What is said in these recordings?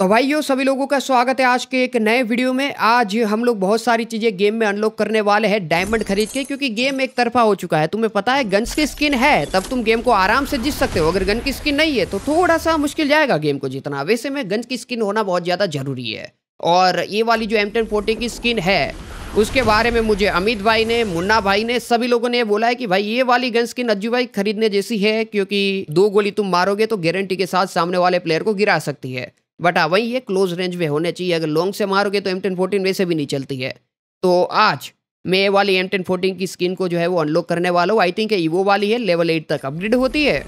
तो भाइयों सभी लोगों का स्वागत है आज के एक नए वीडियो में आज हम लोग बहुत सारी चीज़ें गेम में अनलॉक करने वाले हैं डायमंड खरीद के क्योंकि गेम एक तरफा हो चुका है तुम्हें पता है गन्स की स्किन है तब तुम गेम को आराम से जीत सकते हो अगर गन की स्किन नहीं है तो थोड़ा सा मुश्किल जाएगा गेम को जीतना वैसे में गन की स्किन होना बहुत ज़्यादा ज़रूरी है और ये वाली जो एम टेन की स्किन है उसके बारे में मुझे अमित भाई ने मुन्ना भाई ने सभी लोगों ने बोला है कि भाई ये वाली गन स्किन अज्जू भाई खरीदने जैसी है क्योंकि दो गोली तुम मारोगे तो गारंटी के साथ सामने वाले प्लेयर को गिरा सकती है बट हाँ वही है क्लोज रेंज में होने चाहिए अगर लॉन्ग से मारोगे तो एम टेन फोर्टीन वैसे भी नहीं चलती है तो आज मैं ये वाली एम टेन फोर्टीन की स्किन को जो है वो अनलॉक करने वाला हूँ आई थिंक ये वो वाली है लेवल एट तक अपग्रेड होती है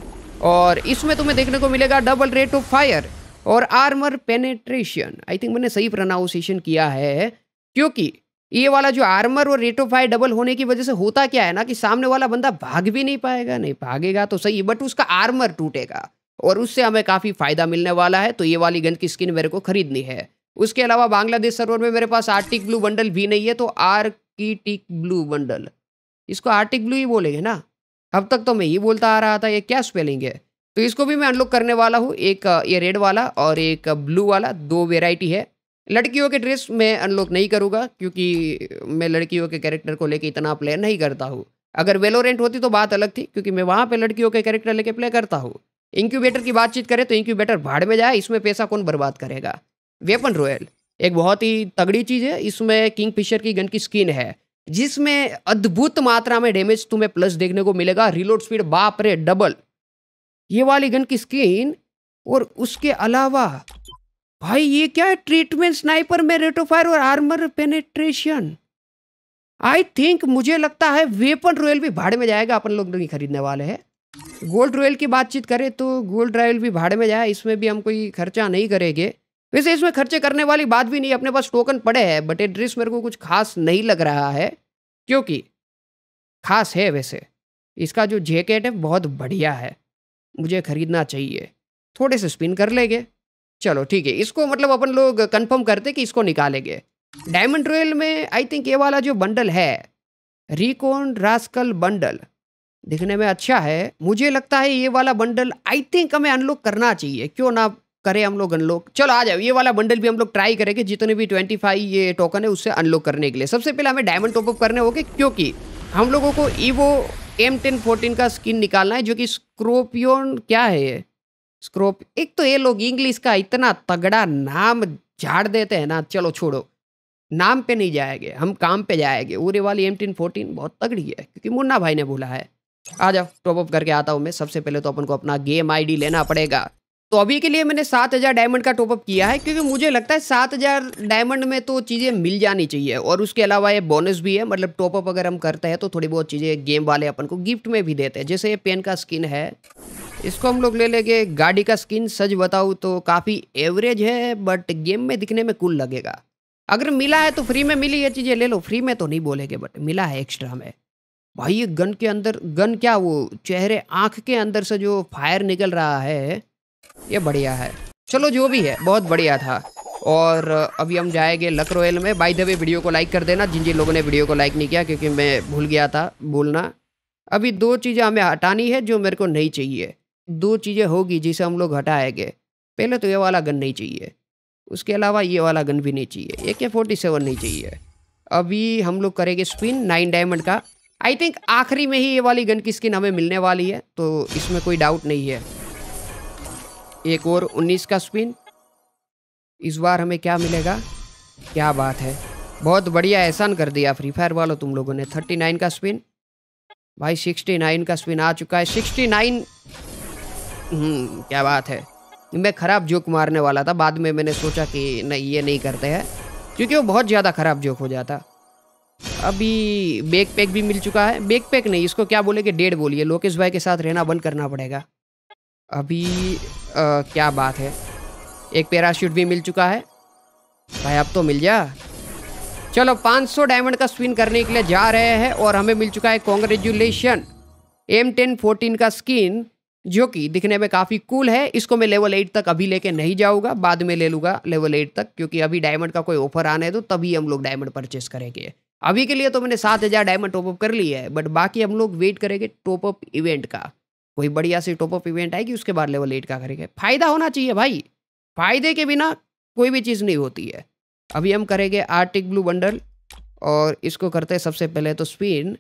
और इसमें तुम्हें देखने को मिलेगा डबल रेट ऑफ फायर और आर्मर पेनेट्रेशन आई थिंक मैंने सही प्रोनाउंसिएशन किया है क्योंकि ये वाला जो आर्मर और रेट ऑफ फायर डबल होने की वजह से होता क्या है ना कि सामने वाला बंदा भाग भी नहीं पाएगा नहीं भागेगा तो सही बट उसका आर्मर टूटेगा और उससे हमें काफ़ी फ़ायदा मिलने वाला है तो ये वाली गन की स्किन मेरे को खरीदनी है उसके अलावा बांग्लादेश सर्वर में मेरे पास आर्टिक ब्लू बंडल भी नहीं है तो टिक ब्लू बंडल इसको आर्टिक ब्लू ही बोलेंगे ना अब तक तो मैं ये बोलता आ रहा था ये क्या स्पेलिंग है तो इसको भी मैं अनलॉक करने वाला हूँ एक ये रेड वाला और एक ब्लू वाला दो वेराइटी है लड़कियों के ड्रेस मैं अनलॉक नहीं करूँगा क्योंकि मैं लड़कियों के कैरेक्टर को लेकर इतना प्ले नहीं करता हूँ अगर वेलोरेंट होती तो बात अलग थी क्योंकि मैं वहाँ पर लड़कियों के कैरेक्टर लेके प्ले करता हूँ इंक्यूबेटर की बातचीत करें तो इंक्यूबेटर भाड़ में जाए इसमें पैसा कौन बर्बाद करेगा वेपन रॉयल एक बहुत ही तगड़ी चीज़ है इसमें किंग फिशर की गन की स्किन है जिसमें अद्भुत मात्रा में डैमेज तुम्हें प्लस देखने को मिलेगा रिलोड स्पीड बाप रे डबल ये वाली गन की स्किन और उसके अलावा भाई ये क्या है ट्रीटमेंट स्नाइपर में रेट ऑफ फायर और आर्मर पेनेट्रेशन आई थिंक मुझे लगता है वेपन रॉयल भी भाड़ में जाएगा अपन लोग नहीं तो खरीदने वाले हैं गोल्ड रॉयल की बातचीत करें तो गोल्ड रॉयल भी भाड़े में जाए इसमें भी हम कोई खर्चा नहीं करेंगे वैसे इसमें खर्चे करने वाली बात भी नहीं अपने पास टोकन पड़े हैं बट एड्रेस मेरे को कुछ खास नहीं लग रहा है क्योंकि खास है वैसे इसका जो जैकेट है बहुत बढ़िया है मुझे ख़रीदना चाहिए थोड़े से स्पिन कर लेंगे चलो ठीक है इसको मतलब अपन लोग कंफर्म करते कि इसको निकालेंगे डायमंड रॉयल में आई थिंक ये वाला जो बंडल है रिकॉन रास्कल बंडल दिखने में अच्छा है मुझे लगता है ये वाला बंडल आई थिंक हमें अनलॉक करना चाहिए क्यों ना करें हम लोग अनलॉक चलो आ जाओ ये वाला बंडल भी हम लोग ट्राई करेंगे जितने भी ट्वेंटी फाइव ये टोकन है उससे अनलॉक करने के लिए सबसे पहले हमें डायमंड टॉपअप करने होंगे क्योंकि हम लोगों को ईवो एम टेन फोर्टीन का स्किन निकालना है जो कि स्क्रोपियोन क्या है ये स्क्रोप एक तो ये लोग इंग्लिश का इतना तगड़ा नाम झाड़ देते हैं ना चलो छोड़ो नाम पे नहीं जाएंगे हम काम पे जाएंगे उरे वाली एम टेन फोर्टीन बहुत तगड़ी है क्योंकि मुन्ना भाई ने बोला है आ जाओ टॉपअप करके आता हूँ मैं सबसे पहले तो अपन को अपना गेम आई लेना पड़ेगा तो अभी के लिए मैंने सात हज़ार डायमंड का टॉपअप किया है क्योंकि मुझे लगता है सात हज़ार डायमंड में तो चीज़ें मिल जानी चाहिए और उसके अलावा ये बोनस भी है मतलब टॉपअप अगर हम करते हैं तो थोड़ी बहुत चीज़ें गेम वाले अपन को गिफ्ट में भी देते हैं जैसे ये पेन का स्किन है इसको हम लोग ले लेंगे गाड़ी का स्किन सच बताऊँ तो काफ़ी एवरेज है बट गेम में दिखने में कुल लगेगा अगर मिला है तो फ्री में मिली ये चीज़ें ले लो फ्री में तो नहीं बोलेंगे बट मिला है एक्स्ट्रा में भाई ये गन के अंदर गन क्या वो चेहरे आँख के अंदर से जो फायर निकल रहा है ये बढ़िया है चलो जो भी है बहुत बढ़िया था और अभी हम जाएंगे लक रॉयल में बाई द वे वीडियो को लाइक कर देना जिन जिन लोगों ने वीडियो को लाइक नहीं किया क्योंकि मैं भूल गया था बोलना अभी दो चीज़ें हमें हटानी है जो मेरे को नहीं चाहिए दो चीज़ें होगी जिसे हम लोग हटाएंगे पहले तो ये वाला गन नहीं चाहिए उसके अलावा ये वाला गन भी नहीं चाहिए ए के सेवन नहीं चाहिए अभी हम लोग करेंगे स्पिन नाइन डायमंड का आई थिंक आखिरी में ही ये वाली गन की स्किन हमें मिलने वाली है तो इसमें कोई डाउट नहीं है एक और 19 का स्पिन इस बार हमें क्या मिलेगा क्या बात है बहुत बढ़िया एहसान कर दिया फ्री फायर वालों तुम लोगों ने 39 का स्पिन भाई 69 का स्पिन आ चुका है 69 हम्म, क्या बात है मैं ख़राब जोक मारने वाला था बाद में मैंने सोचा कि नहीं ये नहीं करते हैं क्योंकि वो बहुत ज़्यादा ख़राब जोक हो जाता अभी बैक पैक भी मिल चुका है बैक पैक नहीं इसको क्या बोलेंगे डेढ़ बोलिए लोकेश भाई के साथ रहना बंद करना पड़ेगा अभी आ, क्या बात है एक पैराशूट भी मिल चुका है भाई अब तो मिल जा चलो 500 डायमंड का स्पिन करने के लिए जा रहे हैं और हमें मिल चुका है कॉन्ग्रेचुलेशन एम टेन फोर्टीन का स्किन जो कि दिखने में काफ़ी कूल है इसको मैं लेवल एट तक अभी लेके नहीं जाऊँगा बाद में ले लूँगा लेवल एट तक क्योंकि अभी डायमंड का कोई ऑफर आने दो तभी हम लोग डायमंड परचेस करेंगे अभी के लिए तो मैंने सात हज़ार डायमंड टॉपअप कर लिया है बट बाकी हम लोग वेट करेंगे टॉपअप इवेंट का कोई बढ़िया सी टॉपअप इवेंट आएगी उसके बाद लेवल एट का करेंगे फ़ायदा होना चाहिए भाई फ़ायदे के बिना कोई भी चीज़ नहीं होती है अभी हम करेंगे आर्टिक ब्लू बंडल और इसको करते हैं सबसे पहले तो स्पिन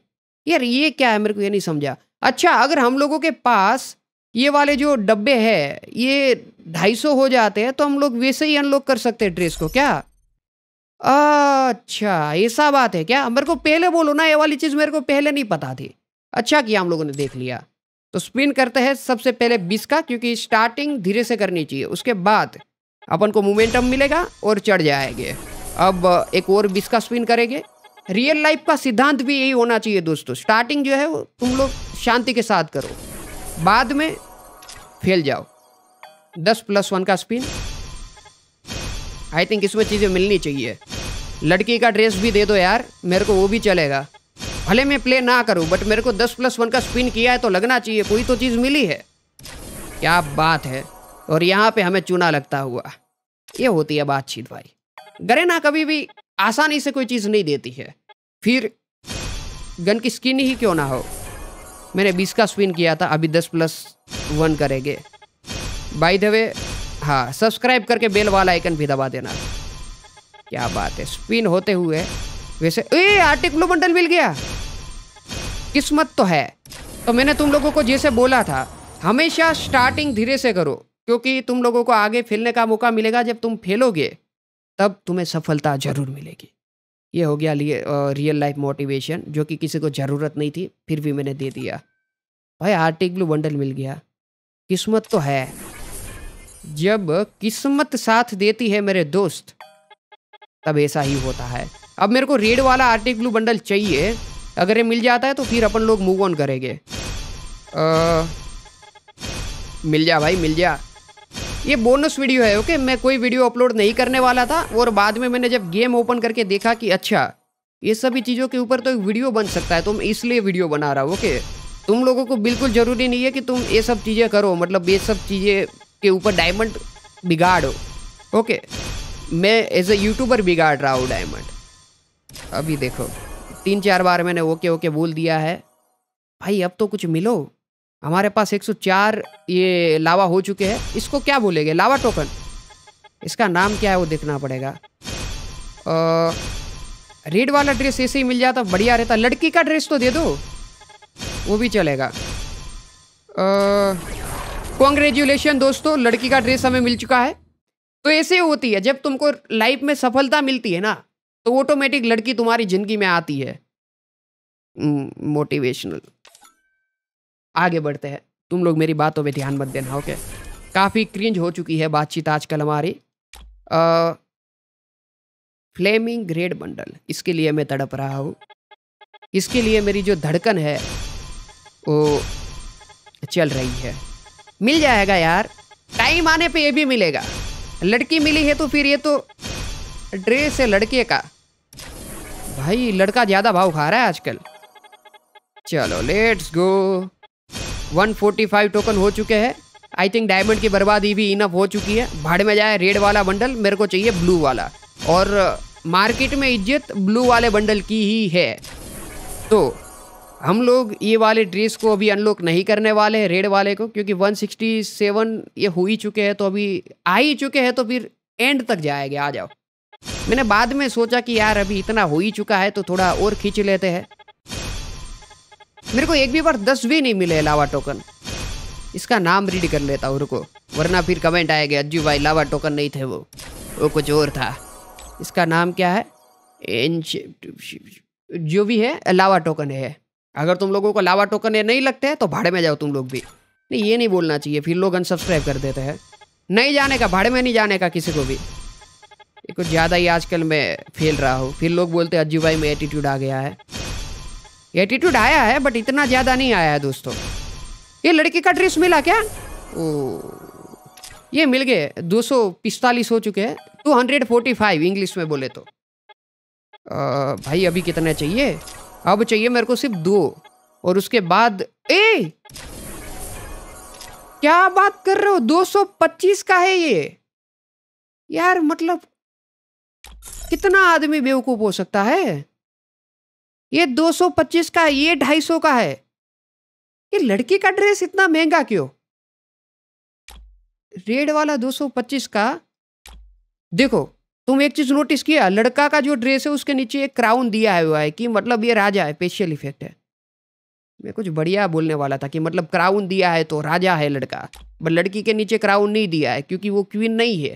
यार ये क्या है मेरे को ये नहीं समझा अच्छा अगर हम लोगों के पास ये वाले जो डब्बे हैं ये ढाई सौ हो जाते हैं तो हम लोग वैसे ही अनलॉक कर सकते हैं ड्रेस को क्या अच्छा ऐसा बात है क्या मेरे को पहले बोलो ना ये वाली चीज़ मेरे को पहले नहीं पता थी अच्छा किया हम लोगों ने देख लिया तो स्पिन करते हैं सबसे पहले बीस का क्योंकि स्टार्टिंग धीरे से करनी चाहिए उसके बाद अपन को मोमेंटम मिलेगा और चढ़ जाएंगे अब एक और बीस का स्पिन करेंगे रियल लाइफ का सिद्धांत भी यही होना चाहिए दोस्तों स्टार्टिंग जो है वो तुम लोग शांति के साथ करो बाद में फेल जाओ दस प्लस वन का स्पिन आई थिंक इसमें चीज़ें मिलनी चाहिए लड़की का ड्रेस भी दे दो यार मेरे को वो भी चलेगा भले मैं प्ले ना करूं बट मेरे को 10 प्लस वन का स्पिन किया है तो लगना चाहिए कोई तो चीज़ मिली है क्या बात है और यहाँ पे हमें चुना लगता हुआ ये होती है बातचीत भाई ना कभी भी आसानी से कोई चीज़ नहीं देती है फिर गन की स्किन ही क्यों ना हो मैंने बीस का स्पिन किया था अभी दस प्लस वन करेंगे बाई द हाँ सब्सक्राइब करके बेल वाला आइकन भी दबा देना क्या बात है स्पिन होते हुए वैसे ए आर्टिकुलो बंडल मिल गया किस्मत तो है तो मैंने तुम लोगों को जैसे बोला था हमेशा स्टार्टिंग धीरे से करो क्योंकि तुम लोगों को आगे फैलने का मौका मिलेगा जब तुम फैलोगे तब तुम्हें सफलता जरूर मिलेगी ये हो गया रियल लाइफ मोटिवेशन जो कि किसी को ज़रूरत नहीं थी फिर भी मैंने दे दिया भाई आर्टिक ब्लू बंडल मिल गया किस्मत तो है जब किस्मत साथ देती है मेरे दोस्त तब ऐसा ही होता है अब मेरे को रेड वाला आर्टिक ब्लू बंडल चाहिए अगर ये मिल जाता है तो फिर अपन लोग मूव ऑन करेंगे आ, मिल जा भाई मिल जा ये बोनस वीडियो है ओके मैं कोई वीडियो अपलोड नहीं करने वाला था और बाद में मैंने जब गेम ओपन करके देखा कि अच्छा ये सभी चीज़ों के ऊपर तो एक वीडियो बन सकता है तो मैं इसलिए वीडियो बना रहा हूँ ओके तुम लोगों को बिल्कुल ज़रूरी नहीं है कि तुम ये सब चीज़ें करो मतलब ये सब चीज़ें के ऊपर डायमंड बिगाड़ो ओके मैं एज ए यूट्यूबर बिगाड़ रहा हूँ डायमंड अभी देखो तीन चार बार मैंने ओके ओके बोल दिया है भाई अब तो कुछ मिलो हमारे पास 104 ये लावा हो चुके हैं इसको क्या बोलेंगे लावा टोकन इसका नाम क्या है वो देखना पड़ेगा आ, रेड वाला ड्रेस ऐसे ही मिल जाता बढ़िया रहता लड़की का ड्रेस तो दे दो वो भी चलेगा कॉन्ग्रेचुलेशन दोस्तों लड़की का ड्रेस हमें मिल चुका है तो ऐसे होती है जब तुमको लाइफ में सफलता मिलती है ना तो ऑटोमेटिक लड़की तुम्हारी जिंदगी में आती है मोटिवेशनल हम्म, आगे बढ़ते हैं तुम लोग मेरी बातों पे ध्यान मत देना ओके काफ़ी क्रिंज हो चुकी है बातचीत आजकल हमारी फ्लेमिंग ग्रेड बंडल इसके लिए मैं तड़प रहा हूँ इसके लिए मेरी जो धड़कन है वो चल रही है मिल जाएगा यार टाइम आने पे ये भी मिलेगा लड़की मिली है तो फिर ये तो ड्रेस है लड़के का भाई लड़का ज़्यादा भाव खा रहा है आजकल चलो लेट्स गो 145 टोकन हो चुके हैं आई थिंक डायमंड की बर्बादी भी इनफ हो चुकी है भाड़ में जाए रेड वाला बंडल मेरे को चाहिए ब्लू वाला और मार्केट में इज्जत ब्लू वाले बंडल की ही है तो हम लोग ये वाले ड्रेस को अभी अनलॉक नहीं करने वाले हैं रेड वाले को क्योंकि 167 ये हो ही चुके हैं तो अभी आ ही चुके हैं तो फिर एंड तक जाएगा आ जाओ मैंने बाद में सोचा कि यार अभी इतना हो ही चुका है तो थोड़ा और खींच लेते हैं मेरे को एक भी बार दस भी नहीं मिले लावा टोकन इसका नाम रीड कर लेता हूँ रुको वरना फिर कमेंट आएगा अज्जू भाई लावा टोकन नहीं थे वो वो कुछ और था इसका नाम क्या है जो भी है लावा टोकन है अगर तुम लोगों को लावा टोकन ये नहीं लगते तो भाड़े में जाओ तुम लोग भी नहीं ये नहीं बोलना चाहिए फिर लोग अनसब्सक्राइब कर देते हैं नहीं जाने का भाड़े में नहीं जाने का किसी को भी ये कुछ ज़्यादा ही आजकल मैं फेल रहा हूँ फिर लोग बोलते हैं अज्जू भाई में एटीट्यूड आ गया है एटीट्यूड आया है बट इतना ज़्यादा नहीं आया है दोस्तों ये लड़की का ड्रेस मिला क्या ओ ये मिल गए दो सौ पिस्तालीस हो चुके हैं two hundred forty five English में बोले तो आ, भाई अभी कितना चाहिए अब चाहिए मेरे को सिर्फ दो और उसके बाद ए क्या बात कर रहे हो 225 का है ये यार मतलब कितना आदमी बेवकूफ हो सकता है ये 225 का ये ये 250 का है ये लड़की का ड्रेस इतना महंगा क्यों रेड वाला 225 का देखो तुम एक चीज नोटिस किया लड़का का जो ड्रेस है उसके नीचे एक क्राउन दिया हुआ है कि मतलब ये राजा है स्पेशल इफेक्ट है मैं कुछ बढ़िया बोलने वाला था कि मतलब क्राउन दिया है तो राजा है लड़का बट लड़की के नीचे क्राउन नहीं दिया है क्योंकि वो क्वीन नहीं है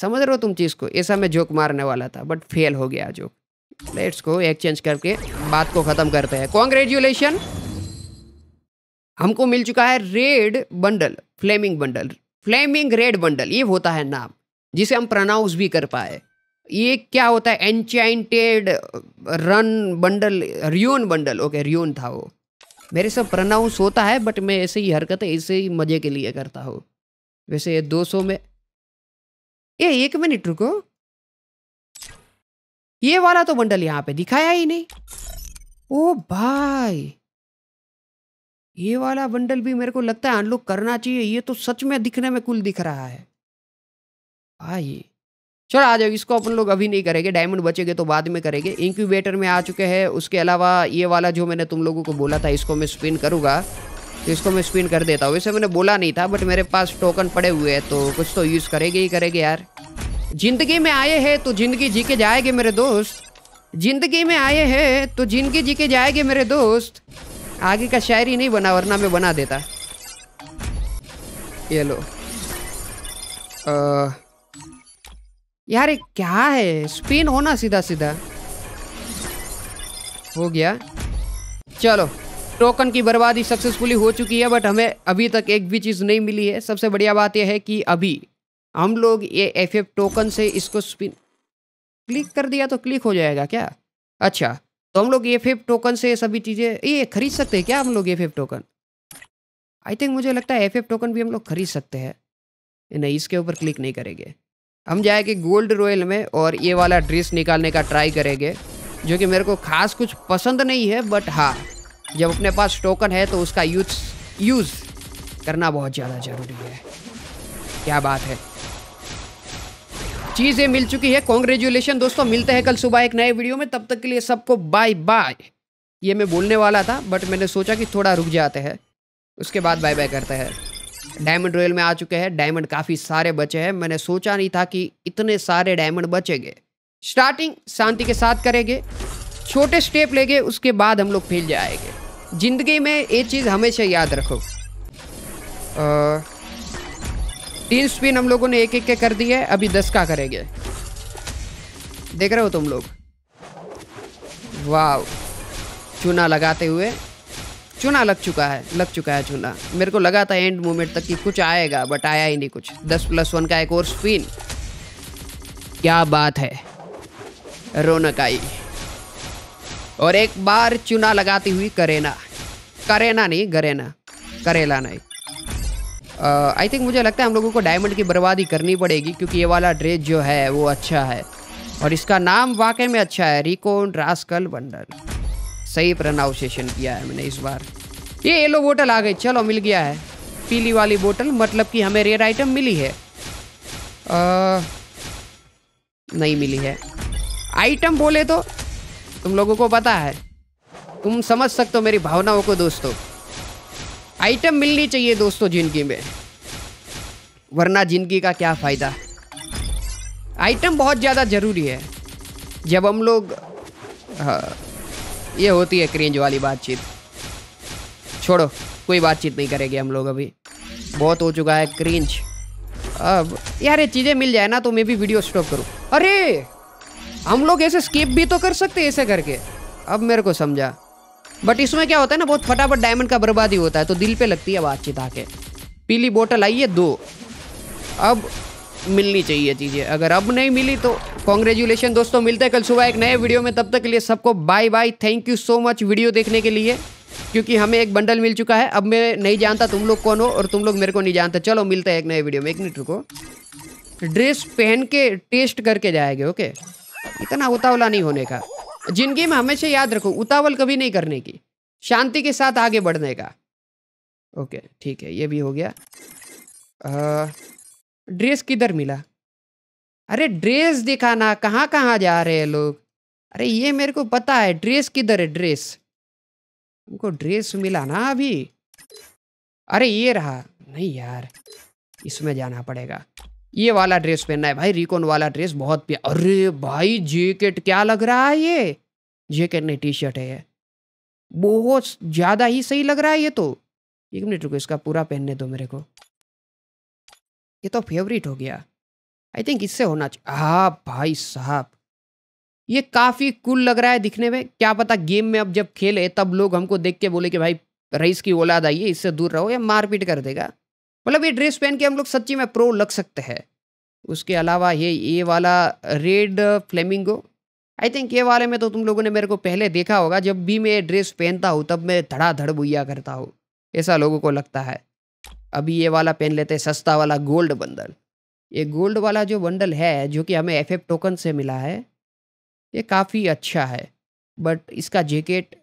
समझ रहे हो तुम चीज़ को ऐसा मैं जोक मारने वाला था बट फेल हो गया जोक लेट्स को एक्सचेंज करके बात को ख़त्म करते हैं कॉन्ग्रेचुलेशन हमको मिल चुका है red bundle flaming bundle flaming red bundle ये होता है नाम जिसे हम प्रनाउंस भी कर पाए ये क्या होता है एनचाइंटेड रन बंडल रियोन बंडल ओके रियोन था वो मेरे से प्रनाउंस होता है बट मैं ऐसे ही हरकतें ऐसे ही मज़े के लिए करता हूँ वैसे दो सौ में ये एक मिनट रुको ये वाला तो बंडल यहाँ पे दिखाया ही नहीं ओ भाई ये वाला बंडल भी मेरे को लगता है अनलॉक करना चाहिए ये तो सच में दिखने में कुल दिख रहा है आई चलो आ जाओ इसको अपन लोग अभी नहीं करेंगे डायमंड बचेंगे तो बाद में करेंगे इंक्यूबेटर में आ चुके हैं उसके अलावा ये वाला जो मैंने तुम लोगों को बोला था इसको मैं स्पिन करूँगा तो इसको मैं स्पिन कर देता हूँ वैसे मैंने बोला नहीं था बट मेरे पास टोकन पड़े हुए हैं तो कुछ तो यूज़ करेंगे ही करेंगे यार जिंदगी में आए हैं तो जिंदगी जी के जाएंगे मेरे दोस्त जिंदगी में आए हैं तो जिंदगी जी के जाएंगे मेरे दोस्त आगे का शायरी नहीं बना वरना मैं बना देता ये लो आ... यार क्या है स्पिन होना सीधा सीधा हो गया चलो टोकन की बर्बादी सक्सेसफुली हो चुकी है बट हमें अभी तक एक भी चीज़ नहीं मिली है सबसे बढ़िया बात यह है कि अभी हम लोग ये एफ एफ टोकन से इसको स्पिन क्लिक कर दिया तो क्लिक हो जाएगा क्या अच्छा तो हम लोग एफ एफ टोकन से सभी चीज़ें ये खरीद सकते हैं क्या हम लोग F F token I think मुझे लगता है एफ एफ टोकन भी हम लोग खरीद सकते हैं नहीं इसके ऊपर क्लिक नहीं करेंगे हम जाएंगे गोल्ड रॉयल में और ये वाला ड्रेस निकालने का ट्राई करेंगे जो कि मेरे को खास कुछ पसंद नहीं है बट हाँ जब अपने पास टोकन है तो उसका यूज यूज़ करना बहुत ज़्यादा ज़रूरी है क्या बात है चीज़ें मिल चुकी है कॉन्ग्रेचुलेशन दोस्तों मिलते हैं कल सुबह एक नए वीडियो में तब तक के लिए सबको बाय बाय ये मैं बोलने वाला था बट मैंने सोचा कि थोड़ा रुक जाते हैं उसके बाद बाय बाय करते हैं डायमंड रॉयल में आ चुके हैं डायमंड काफ़ी सारे बचे हैं मैंने सोचा नहीं था कि इतने सारे डायमंड बचेंगे स्टार्टिंग शांति के साथ करेंगे छोटे स्टेप लेंगे उसके बाद हम लोग फैल जाएंगे जिंदगी में ये चीज़ हमेशा याद रखो आ, तीन स्पिन हम लोगों ने एक एक के कर दिए अभी दस का करेंगे देख रहे हो तुम लोग वाह चूना लगाते हुए चुना लग चुका है लग चुका है चुना मेरे को लगा था एंड मोमेंट तक कि कुछ आएगा बट आया ही नहीं कुछ दस प्लस वन का एक और स्पिन क्या बात है रौनक आई और एक बार चुना लगाती हुई करेना करेना नहीं गरेना करेला नहीं आई थिंक मुझे लगता है हम लोगों को डायमंड की बर्बादी करनी पड़ेगी क्योंकि ये वाला ड्रेस जो है वो अच्छा है और इसका नाम वाकई में अच्छा है रिकोन रास्कल वंडर सही प्रनाउंसिएशन किया है मैंने इस बार ये येलो बोटल आ गई चलो मिल गया है पीली वाली बोटल मतलब कि हमें रेयर आइटम मिली है आ, नहीं मिली है आइटम बोले तो तुम लोगों को पता है तुम समझ सकते हो मेरी भावनाओं को दोस्तों आइटम मिलनी चाहिए दोस्तों ज़िंदगी में वरना ज़िंदगी का क्या फ़ायदा आइटम बहुत ज़्यादा ज़रूरी है जब हम लोग हाँ ये होती है क्रिंज वाली बातचीत छोड़ो कोई बातचीत नहीं करेंगे हम लोग अभी बहुत हो चुका है क्रिंज अब यार ये चीज़ें मिल जाए ना तो मैं भी वीडियो स्टॉप करूँ अरे हम लोग ऐसे स्किप भी तो कर सकते ऐसे करके अब मेरे को समझा बट इसमें क्या होता है ना बहुत फटाफट डायमंड का बर्बादी होता है तो दिल पे लगती है बातचीत आके पीली बोतल आई है दो अब मिलनी चाहिए चीज़ें अगर अब नहीं मिली तो कॉन्ग्रेचुलेशन दोस्तों मिलते हैं कल सुबह एक नए वीडियो में तब तक के लिए सबको bye bye thank you so much video देखने के लिए क्योंकि हमें एक बंडल मिल चुका है अब मैं नहीं जानता तुम लोग कौन हो और तुम लोग मेरे को नहीं जानते चलो मिलते हैं एक नए वीडियो में एक मिनट रुको ड्रेस पहन के टेस्ट करके जाएंगे ओके इतना उतावला नहीं होने का जिंदगी में हमेशा याद रखो उतावल कभी नहीं करने की शांति के साथ आगे बढ़ने का ओके ठीक है ये भी हो गया आ, ड्रेस किधर मिला अरे ड्रेस दिखाना कहाँ कहाँ जा रहे हैं लोग अरे ये मेरे को पता है ड्रेस किधर है ड्रेस हमको ड्रेस मिला ना अभी अरे ये रहा नहीं यार इसमें जाना पड़ेगा ये वाला ड्रेस पहनना है भाई रिकॉन वाला ड्रेस बहुत प्या अरे भाई जैकेट क्या लग रहा है ये जैकेट नहीं टी शर्ट है बहुत ज़्यादा ही सही लग रहा है ये तो एक मिनट रुको इसका पूरा पहनने दो मेरे को ये तो फेवरेट हो गया आई थिंक इससे होना चाहिए हाँ भाई साहब ये काफ़ी कूल लग रहा है दिखने में क्या पता गेम में अब जब खेले तब लोग हमको देख के बोले कि भाई रईस की औलाद आई है इससे दूर रहो या मारपीट कर देगा मतलब ये ड्रेस पहन के हम लोग सच्ची में प्रो लग सकते हैं उसके अलावा ये ये वाला रेड फ्लेमिंगो आई थिंक ये वाले में तो तुम लोगों ने मेरे को पहले देखा होगा जब भी मैं ड्रेस पहनता हूँ तब मैं धड़ाधड़ बुया करता हूँ ऐसा लोगों को लगता है अभी ये वाला पेन लेते हैं सस्ता वाला गोल्ड बंडल ये गोल्ड वाला जो बंडल है जो कि हमें एफ टोकन से मिला है ये काफ़ी अच्छा है बट इसका जैकेट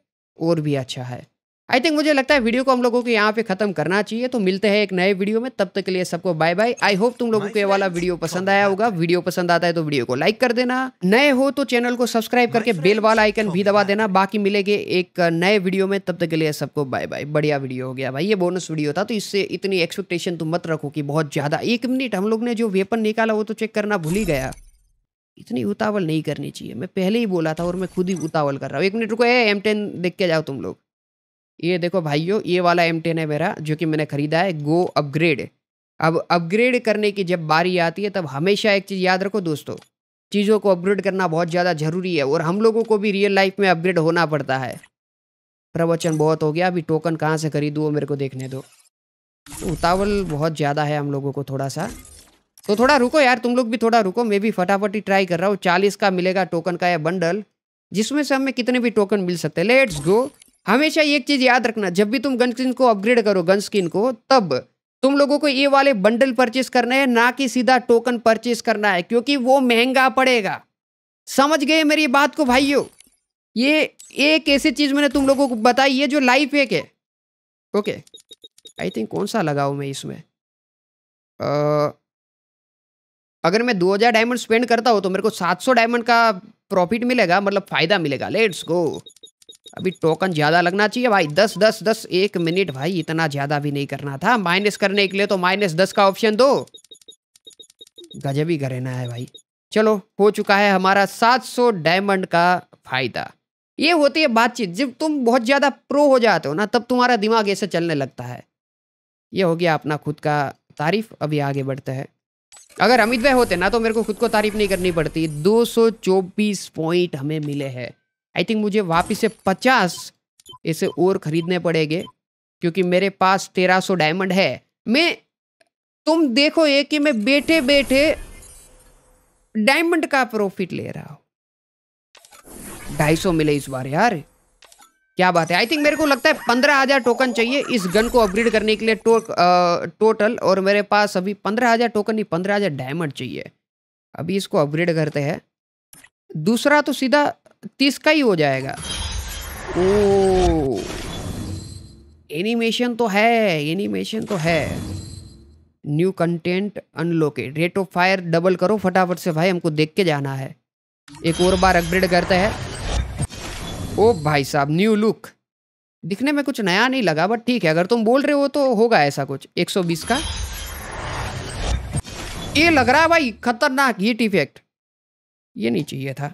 और भी अच्छा है आई थिंक मुझे लगता है वीडियो को हम लोगों को यहाँ पे खत्म करना चाहिए तो मिलते हैं एक नए वीडियो में तब तक के लिए सबको बाय बाय आई होप तुम लोगों को ये वाला वीडियो पसंद आया होगा वीडियो पसंद आता है तो वीडियो को लाइक कर देना नए हो तो चैनल को सब्सक्राइब करके बेल वाला आइकन भी दबा देना बाकी मिलेंगे एक नए वीडियो में तब तक के लिए सबको बाय बाय बढ़िया वीडियो हो गया भाई ये बोनस वीडियो था तो इससे इतनी एक्सपेक्टेशन तुम मत रखो कि बहुत ज्यादा एक मिनट हम लोग ने जो वेपन निकाला वो तो चेक करना भूल ही गया इतनी उतावल नहीं करनी चाहिए मैं पहले ही बोला था और मैं खुद ही उतावल कर रहा हूँ एक मिनट रुको एम टेन देख के जाओ तुम लोग ये देखो भाइयों ये वाला एम टेन है मेरा जो कि मैंने ख़रीदा है गो अपग्रेड अब अपग्रेड करने की जब बारी आती है तब हमेशा एक चीज़ याद रखो दोस्तों चीज़ों को अपग्रेड करना बहुत ज़्यादा ज़रूरी है और हम लोगों को भी रियल लाइफ में अपग्रेड होना पड़ता है प्रवचन बहुत हो गया अभी टोकन कहाँ से खरीदूँ मेरे को देखने दो उतावल बहुत ज़्यादा है हम लोगों को थोड़ा सा तो थोड़ा रुको यार तुम लोग भी थोड़ा रुको मैं भी फटाफट ही ट्राई कर रहा हूँ चालीस का मिलेगा टोकन का यह बंडल जिसमें से हमें कितने भी टोकन मिल सकते हैं लेट्स गो हमेशा एक चीज याद रखना जब भी तुम गन स्किन को अपग्रेड करो गन स्किन को तब तुम लोगों को ये वाले बंडल परचेस करना है ना कि सीधा टोकन परचेस करना है क्योंकि वो महंगा पड़ेगा समझ गए मेरी बात को भाइयों ये एक ऐसी चीज मैंने तुम लोगों को बताई ये जो लाइफ एक है ओके आई थिंक कौन सा लगाऊ मैं इसमें आ, अगर मैं 2000 डायमंड स्पेंड करता हूँ तो मेरे को 700 डायमंड का प्रॉफिट मिलेगा मतलब फायदा मिलेगा लेट्स गो अभी टोकन ज़्यादा लगना चाहिए भाई दस दस दस एक मिनट भाई इतना ज़्यादा भी नहीं करना था माइनस करने के लिए तो माइनस दस का ऑप्शन दो गजब ही करना है भाई चलो हो चुका है हमारा सात सौ डायमंड का फायदा ये होती है बातचीत जब तुम बहुत ज़्यादा प्रो हो जाते हो ना तब तुम्हारा दिमाग ऐसे चलने लगता है ये हो गया अपना खुद का तारीफ अभी आगे बढ़ते हैं अगर अमित भाई होते ना तो मेरे को खुद को तारीफ नहीं करनी पड़ती दो पॉइंट हमें मिले हैं आई थिंक मुझे वापस से पचास ऐसे और खरीदने पड़ेंगे क्योंकि मेरे पास तेरह सौ डायमंड है मैं तुम देखो ये कि मैं बैठे बैठे डायमंड का प्रॉफिट ले रहा हूं ढाई सौ मिले इस बार यार क्या बात है आई थिंक मेरे को लगता है पंद्रह हजार टोकन चाहिए इस गन को अपग्रेड करने के लिए टो, आ, टोटल और मेरे पास अभी पंद्रह हजार टोकन नहीं पंद्रह हजार डायमंड चाहिए अभी इसको अपग्रेड करते हैं दूसरा तो सीधा तीस का ही हो जाएगा ओ एनिमेशन तो है एनिमेशन तो है new content unlocked rate of fire double करो फटाफट से भाई हमको देख के जाना है एक और बार अपग्रेड करते हैं ओ भाई साहब न्यू लुक दिखने में कुछ नया नहीं लगा बट ठीक है अगर तुम बोल रहे हो तो होगा ऐसा कुछ 120 का ये लग रहा है भाई खतरनाक हीट इफेक्ट ये नहीं चाहिए था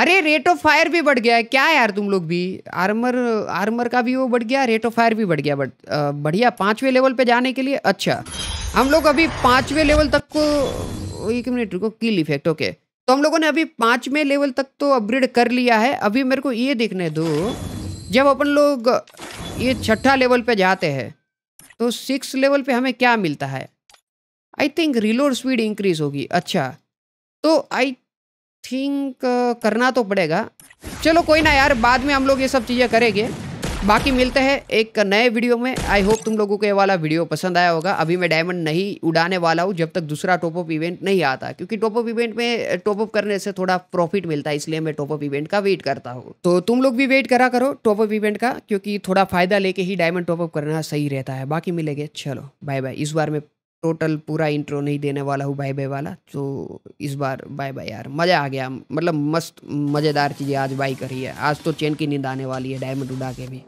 अरे रेट ऑफ फायर भी बढ़ गया है क्या यार तुम लोग भी आर्मर आर्मर का भी वो बढ़ गया रेट ऑफ फायर भी बढ़ गया बट बढ़िया पाँचवें लेवल पे जाने के लिए अच्छा हम लोग अभी पाँचवें लेवल तक को एक मिनट रुको किल इफेक्ट ओके तो हम लोगों ने अभी पाँचवें लेवल तक तो अपग्रेड कर लिया है अभी मेरे को ये देखने दो जब अपन लोग ये छठा लेवल पे जाते हैं तो सिक्स लेवल पे हमें क्या मिलता है I think reload speed increase होगी अच्छा तो आई थिंक uh, करना तो पड़ेगा चलो कोई ना यार बाद में हम लोग ये सब चीज़ें करेंगे बाकी मिलते हैं एक नए वीडियो में आई होप तुम लोगों को ये वाला वीडियो पसंद आया होगा अभी मैं डायमंड नहीं उड़ाने वाला हूँ जब तक दूसरा टॉपअप इवेंट नहीं आता क्योंकि टॉपअप इवेंट में टॉपअप करने से थोड़ा प्रॉफिट मिलता है इसलिए मैं टॉपअप इवेंट का वेट करता हूँ तो तुम लोग भी वेट करा करो टॉपअप इवेंट का क्योंकि थोड़ा फायदा लेके ही डायमंड टॉपअप करना सही रहता है बाकी मिलेगा चलो बाय बाय इस बार में टोटल पूरा इंट्रो नहीं देने वाला हूँ बाय बाय वाला तो इस बार बाय बाय यार मज़ा आ गया मतलब मस्त मज़ेदार चीज़ें आज बाई करी है आज तो चैन की नींद आने वाली है डायमंड उड़ा के भी